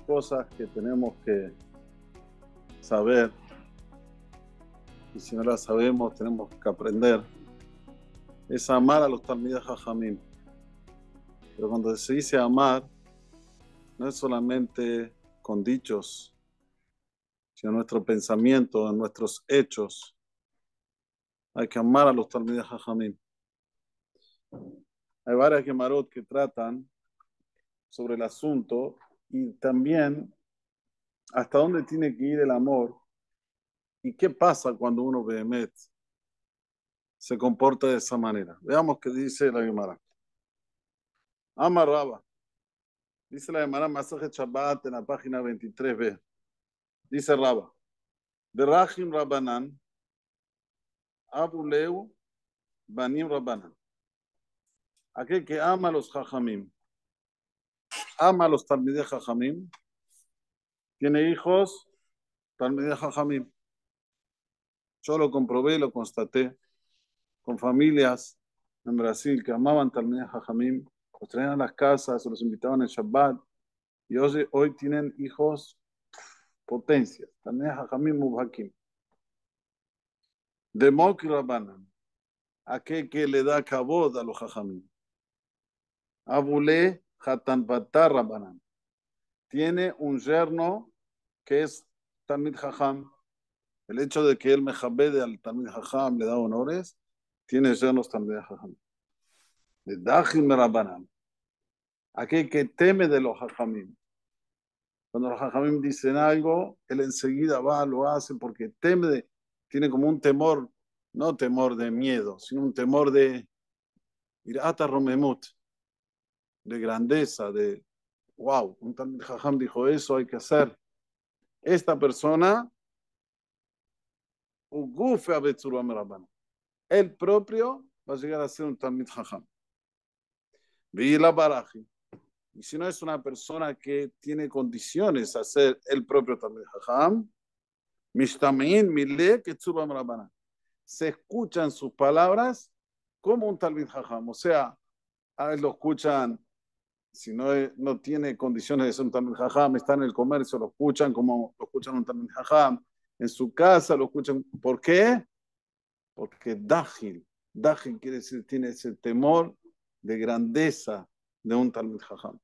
cosas que tenemos que saber. Y si no las sabemos, tenemos que aprender. Es amar a los Talmidas jajamín Pero cuando se dice amar, no es solamente con dichos, sino nuestro pensamiento, en nuestros hechos. Hay que amar a los Talmidas jajamín. Hay varias gemarot que tratan sobre el asunto y también hasta dónde tiene que ir el amor y qué pasa cuando uno mete se comporta de esa manera. Veamos qué dice la Gemara. rabba Dice la Gemara Masaje Shabbat en la página 23b. Dice Raba. De Rahim Rabanan, Abuleu, Banim Rabanan. Aquel que ama a los Jajamim ama a los Talmidei Jajamim, tiene hijos Talmidei Jajamim. Yo lo comprobé, lo constaté con familias en Brasil que amaban Talmidei Jajamim, los traían a las casas, los invitaban al Shabbat, y hoy, tienen hijos potencia Talmidei Jajamim Mubhakim. De a aquel que le da cabod a los Jajamim. abule tiene un yerno que es Tamid Jajam. El hecho de que él jabede al Tamid Jajam le da honores, tiene yernos también Jajam. De Dajim Rabanan. Aquel que teme de los Jajamim. Cuando los Jajamim dicen algo, él enseguida va, lo hace porque teme, tiene como un temor, no temor de miedo, sino un temor de a Romemut de grandeza, de wow, un jajam dijo eso, hay que hacer. Esta persona, el propio va a llegar a ser un Talmud Jajam. la Y si no es una persona que tiene condiciones a ser el propio mis Jajam, Se escuchan sus palabras como un Talmud Jajam. O sea, a él lo escuchan si no, eh, no tiene condiciones de ser un Talmud Jajam, está en el comercio, lo escuchan como lo escuchan un Talmud Jajam, en su casa lo escuchan. ¿Por qué? Porque Dajil, Dajil quiere decir, tiene ese temor de grandeza de un Talmud Jajam.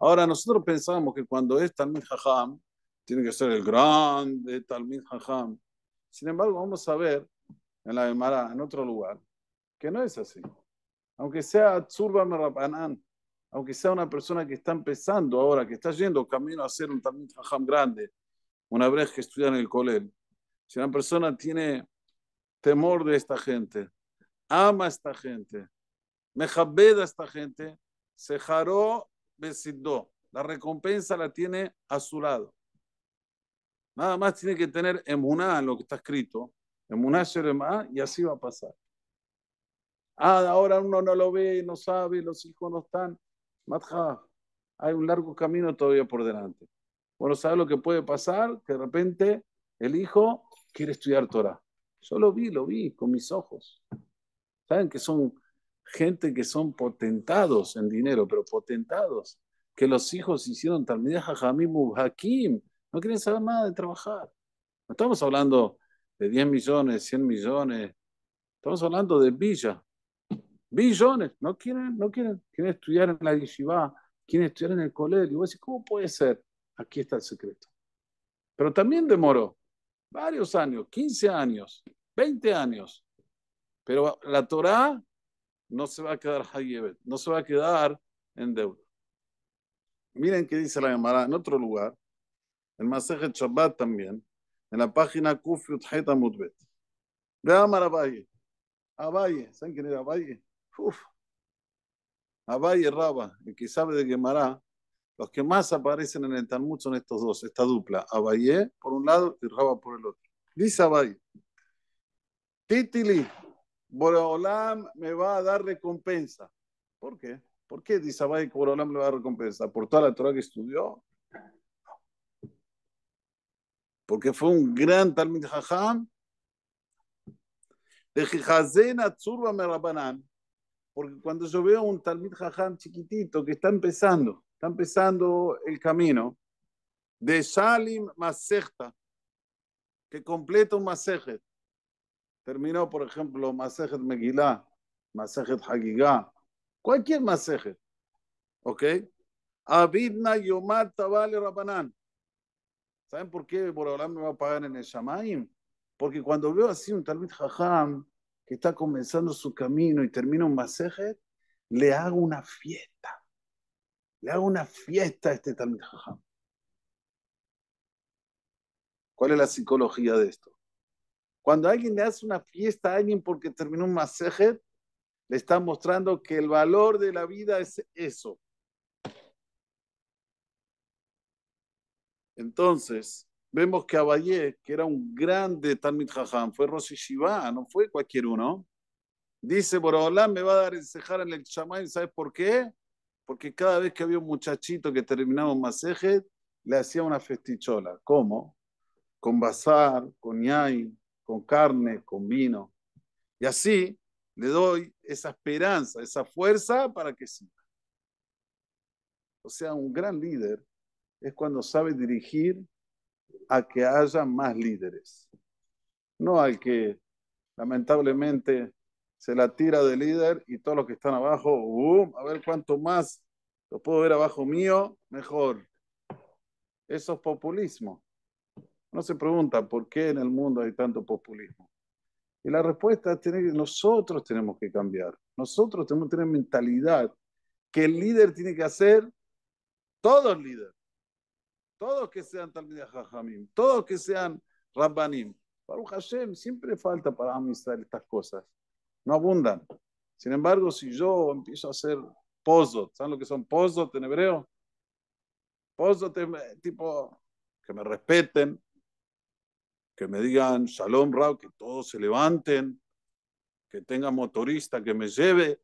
Ahora, nosotros pensamos que cuando es Talmud Jajam, tiene que ser el grande Talmud Jajam. Sin embargo, vamos a ver en la Gemara, en otro lugar, que no es así. Aunque sea Tzurba Merabanán, aunque sea una persona que está empezando ahora, que está yendo camino a ser un también grande, una vez que estudia en el Colel, si una persona tiene temor de esta gente, ama a esta gente, mejabeda a esta gente, se jaró besidó. La recompensa la tiene a su lado. Nada más tiene que tener emuná en lo que está escrito, emuná sheremá, y así va a pasar. Ah, ahora uno no lo ve, no sabe, los hijos no están. Matja, hay un largo camino todavía por delante. Bueno, ¿sabes lo que puede pasar? Que de repente el hijo quiere estudiar Torah. Yo lo vi, lo vi con mis ojos. Saben que son gente que son potentados en dinero, pero potentados, que los hijos hicieron también Jajamim Hakim, no quieren saber nada de trabajar. No estamos hablando de 10 millones, 100 millones, estamos hablando de villas, billones, no quieren, no quieren, estudiar en la yeshiva, quieren estudiar en el colegio. Y vos decís, ¿cómo puede ser? Aquí está el secreto. Pero también demoró varios años, 15 años, 20 años. Pero la Torah no se va a quedar no se va a quedar en deuda. Miren qué dice la Gemara en otro lugar, en Maseje Shabbat también, en la página kufut Yudhet Mutbet. Vean a Abaye. Abaye, ¿saben quién era Abaye? Uf. Abay y Raba, el que sabe de Gemara, los que más aparecen en el Talmud son estos dos, esta dupla, Abayé e, por un lado y Raba por el otro. Dice Abay, Titili, Borolam me va a dar recompensa. ¿Por qué? ¿Por qué dice Abay que Borolam le va a dar recompensa? ¿Por toda la Torah que estudió? Porque fue un gran Talmud Jajam. De a Tzurba Merabanán porque cuando yo veo un Talmud Jajam chiquitito que está empezando, está empezando el camino de Shalim Masechta, que completa un Masejet. Terminó, por ejemplo, Masejet Megillah, Masejet Hagigah, cualquier Masejet. ¿Ok? Abidna Yomat Tabale Rabanán. ¿Saben por qué ahora me va a pagar en el Shamaim? Porque cuando veo así un Talmud Jajam, que está comenzando su camino y termina un masaje, le hago una fiesta. Le hago una fiesta a este tal ¿Cuál es la psicología de esto? Cuando alguien le hace una fiesta a alguien porque terminó un masaje, le está mostrando que el valor de la vida es eso. Entonces, vemos que Abayé, que era un grande Talmud Jajam, fue Rosy Shiva, no fue cualquier uno. Dice, por hola, me va a dar el cejar en el chamay, ¿sabes por qué? Porque cada vez que había un muchachito que terminaba un masejet, le hacía una festichola. ¿Cómo? Con bazar, con ñay, con carne, con vino. Y así le doy esa esperanza, esa fuerza para que siga. O sea, un gran líder es cuando sabe dirigir a que haya más líderes, no al que lamentablemente se la tira de líder y todos los que están abajo, uh, a ver cuánto más lo puedo ver abajo mío, mejor. Eso es populismo. No se pregunta por qué en el mundo hay tanto populismo. Y la respuesta es que nosotros tenemos que cambiar. Nosotros tenemos que tener mentalidad que el líder tiene que hacer todos el líder. Todos que sean Talmud Jajamim, todos que sean Rabbanim. Baruch Hashem, siempre falta para administrar estas cosas. No abundan. Sin embargo, si yo empiezo a hacer pozos. ¿saben lo que son pozos en hebreo? Pozot eh, tipo que me respeten, que me digan shalom rao. que todos se levanten, que tenga motorista que me lleve,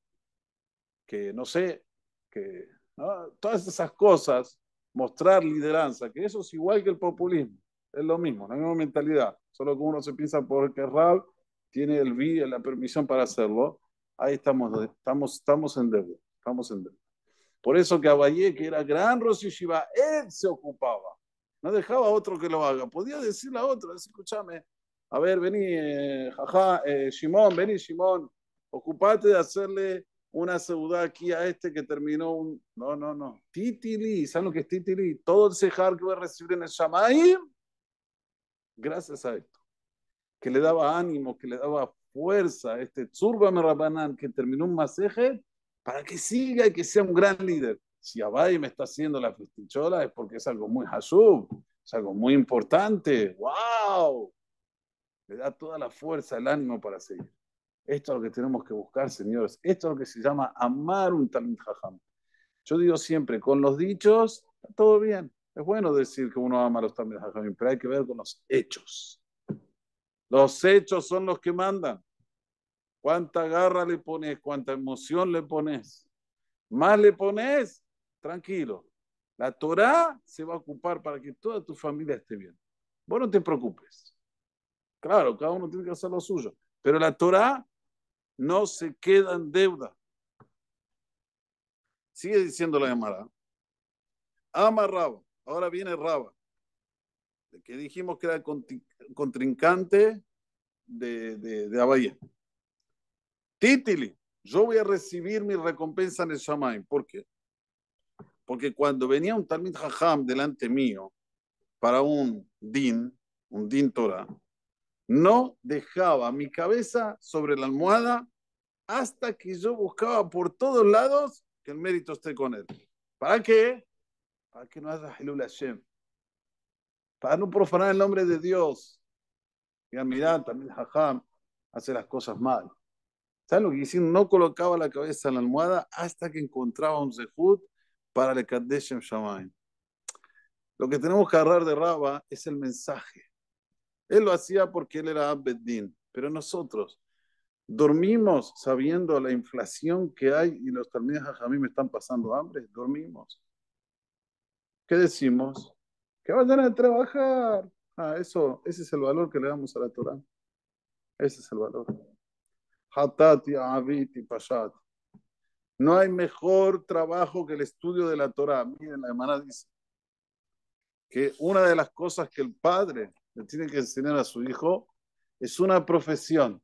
que no sé, que todas esas cosas mostrar lideranza, que eso es igual que el populismo, es lo mismo, la misma mentalidad, solo que uno se piensa porque Raúl tiene el vídeo la permisión para hacerlo, ahí estamos, estamos, estamos en deuda, estamos en deuda. Por eso que Abayé, que era gran Rosy él se ocupaba, no dejaba a otro que lo haga, podía decirle a otro, decir, escúchame, a ver, vení, jaja, eh, eh vení Shimon, ocupate de hacerle una seudá aquí a este que terminó un... No, no, no. Titili, ¿saben lo que es titili? Todo el sejar que voy a recibir en el Shamaim. gracias a esto. Que le daba ánimo, que le daba fuerza a este Tzurba Merabanán que terminó un maseje para que siga y que sea un gran líder. Si Abay me está haciendo la festichola es porque es algo muy hasub, es algo muy importante. ¡Wow! Le da toda la fuerza, el ánimo para seguir. Esto es lo que tenemos que buscar, señores. Esto es lo que se llama amar un Talmud Jajam. Yo digo siempre, con los dichos, todo bien. Es bueno decir que uno ama a los Talmud Jajam, pero hay que ver con los hechos. Los hechos son los que mandan. Cuánta garra le pones, cuánta emoción le pones. Más le pones, tranquilo. La Torah se va a ocupar para que toda tu familia esté bien. Vos no te preocupes. Claro, cada uno tiene que hacer lo suyo. Pero la Torah no se quedan deuda. Sigue diciendo la llamada. Ama Ahora viene Raba. De que dijimos que era contrincante de, de, de Abaya. Títili. Yo voy a recibir mi recompensa en el Shamay. ¿Por qué? Porque cuando venía un Talmud Hajam delante mío para un Din, un Din Torah, no dejaba mi cabeza sobre la almohada hasta que yo buscaba por todos lados que el mérito esté con él. ¿Para qué? Para que no haya Hilul Para no profanar el nombre de Dios. Y a mirar también Jajam hace las cosas mal. ¿Saben lo que hicieron? No colocaba la cabeza en la almohada hasta que encontraba un zehut para el Kadeshem Shamaim. Lo que tenemos que agarrar de Raba es el mensaje. Él lo hacía porque él era Abedín, pero nosotros Dormimos sabiendo la inflación que hay y los talmides a me están pasando hambre. Dormimos. ¿Qué decimos? Que vayan a trabajar. Ah, eso, ese es el valor que le damos a la Torah. Ese es el valor. No hay mejor trabajo que el estudio de la Torah. Miren, la hermana dice que una de las cosas que el padre le tiene que enseñar a su hijo es una profesión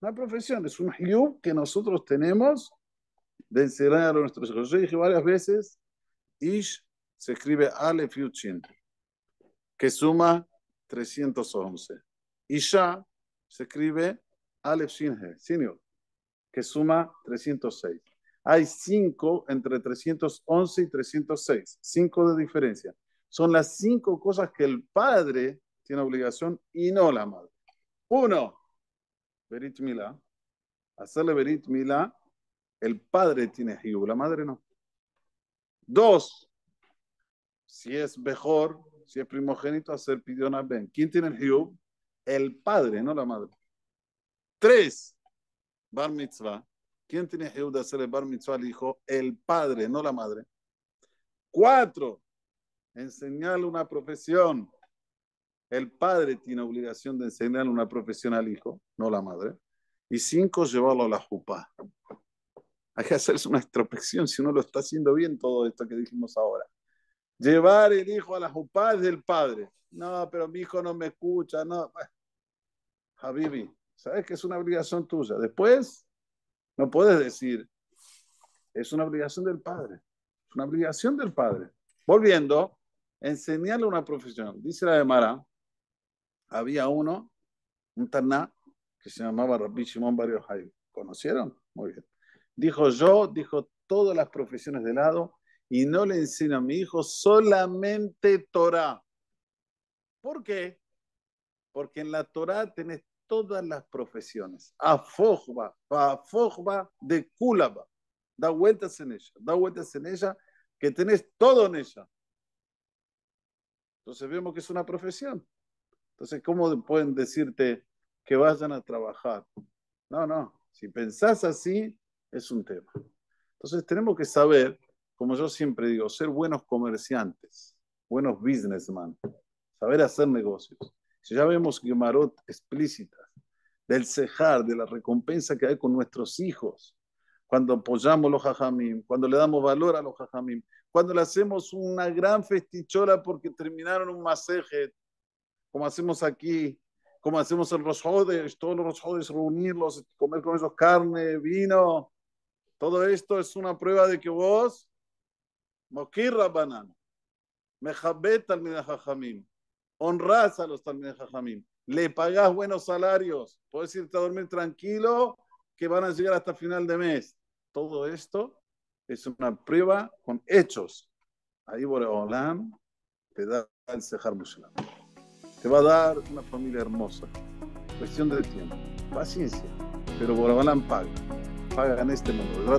una profesión, es un club que nosotros tenemos de enseñar a nuestros hijos. Yo dije varias veces, Ish se escribe Aleph Yuchin, que suma 311. Isha se escribe Aleph Shinhe, que suma 306. Hay cinco entre 311 y 306, Cinco de diferencia. Son las cinco cosas que el padre tiene obligación y no la madre. Uno, Berit mila, hacerle Berit mila, el padre tiene Hugh, la madre no. Dos, si es mejor, si es primogénito, hacer Pidión Ben. ¿Quién tiene el El padre, no la madre. Tres, Bar Mitzvah. ¿Quién tiene Hugh de hacerle Bar Mitzvah al hijo? El padre, no la madre. Cuatro, enseñarle una profesión. El padre tiene obligación de enseñarle una profesión al hijo, no la madre. Y cinco, llevarlo a la jupa. Hay que hacerse una extrospección si uno lo está haciendo bien todo esto que dijimos ahora. Llevar el hijo a la jupa es del padre. No, pero mi hijo no me escucha. No. Habibi, sabes que es una obligación tuya. Después, no puedes decir, es una obligación del padre. Es una obligación del padre. Volviendo, enseñarle una profesión. Dice la de Mara, había uno, un Taná, que se llamaba Rabbi Shimon Bar Yojai. ¿Conocieron? Muy bien. Dijo yo, dijo todas las profesiones de lado, y no le enseño a mi hijo solamente Torah. ¿Por qué? Porque en la Torah tenés todas las profesiones. Afojba, afojba de Kulaba. Da vueltas en ella, da vueltas en ella, que tenés todo en ella. Entonces vemos que es una profesión. Entonces, ¿cómo pueden decirte que vayan a trabajar? No, no. Si pensás así, es un tema. Entonces, tenemos que saber, como yo siempre digo, ser buenos comerciantes, buenos businessmen, saber hacer negocios. Si ya vemos que Marot explícitas del cejar, de la recompensa que hay con nuestros hijos, cuando apoyamos los jajamim, cuando le damos valor a los jajamim, cuando le hacemos una gran festichola porque terminaron un masejet como hacemos aquí, como hacemos en los jodes, todos los jodes reunirlos, comer con ellos carne, vino. Todo esto es una prueba de que vos, Mokir banano. Mejabet a Jajamim, honrás a los a Jajamim, le pagás buenos salarios, Puedes irte a dormir tranquilo que van a llegar hasta final de mes. Todo esto es una prueba con hechos. Ahí Boreolam te da el Sejar Musulam. Te va a dar una familia hermosa. Cuestión de tiempo. Paciencia. Pero Borabalán paga. Paga en este mundo.